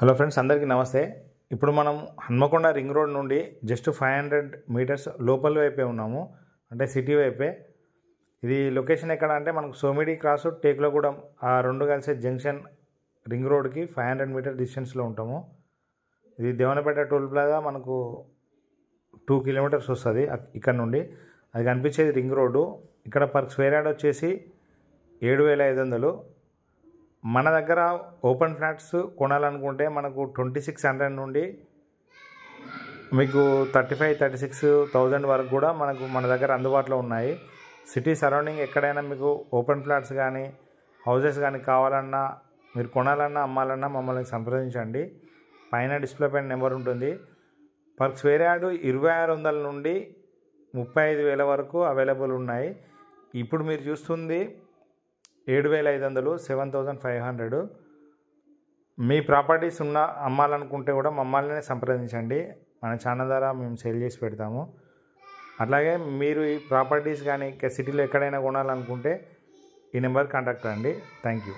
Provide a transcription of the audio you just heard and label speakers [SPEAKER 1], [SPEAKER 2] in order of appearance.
[SPEAKER 1] hello friends అందరికీ నమస్తే ఇప్పుడు మనం హన్మకొండ రింగ్ రోడ్ నుండి జస్ట్ ఫైవ్ హండ్రెడ్ మీటర్స్ లోపల వైపే ఉన్నాము అంటే సిటీ వైపే ఇది లొకేషన్ ఎక్కడ అంటే మనకు సోమిడి క్రాస్ టేకులగూడెం ఆ రెండు కలిసే జంక్షన్ రింగ్ రోడ్కి ఫైవ్ హండ్రెడ్ మీటర్ డిస్టెన్స్లో ఉంటాము ఇది దేవనపేట టోల్ ప్లాజా మనకు టూ కిలోమీటర్స్ వస్తుంది ఇక్కడ నుండి అది కనిపించేది రింగ్ రోడ్డు ఇక్కడ పర్ స్క్వేర్ యార్డ్ వచ్చేసి ఏడు వేల ఐదు వందలు మన దగ్గర ఓపెన్ ఫ్లాట్స్ కొనాలనుకుంటే మనకు ట్వంటీ సిక్స్ హండ్రెడ్ నుండి మీకు thirty five thirty six thousand వరకు కూడా మనకు మన దగ్గర అందుబాటులో ఉన్నాయి సిటీ సరౌండింగ్ ఎక్కడైనా మీకు ఓపెన్ ఫ్లాట్స్ కానీ హౌజెస్ కానీ కావాలన్నా మీరు కొనాలన్నా అమ్మాలన్నా మమ్మల్ని సంప్రదించండి పైన డిస్ప్లే పైన నెంబర్ ఉంటుంది పర్ స్క్వేర్ యార్డ్ ఇరవై ఆరు వందల నుండి ముప్పై ఐదు వేల వరకు అవైలబుల్ ఉన్నాయి ఇప్పుడు మీరు చూస్తుంది ఏడు వేల ఐదు వందలు సెవెన్ థౌజండ్ ఫైవ్ హండ్రెడ్ మీ ప్రాపర్టీస్ ఉన్న అమ్మాలనుకుంటే కూడా మమ్మల్ని సంప్రదించండి మన ఛానల్ ద్వారా మేము సేల్ చేసి పెడతాము అట్లాగే మీరు ఈ ప్రాపర్టీస్ కానీ సిటీలో ఎక్కడైనా కొనాలనుకుంటే ఈ నెంబర్ కాంటాక్ట్ అండి థ్యాంక్ యూ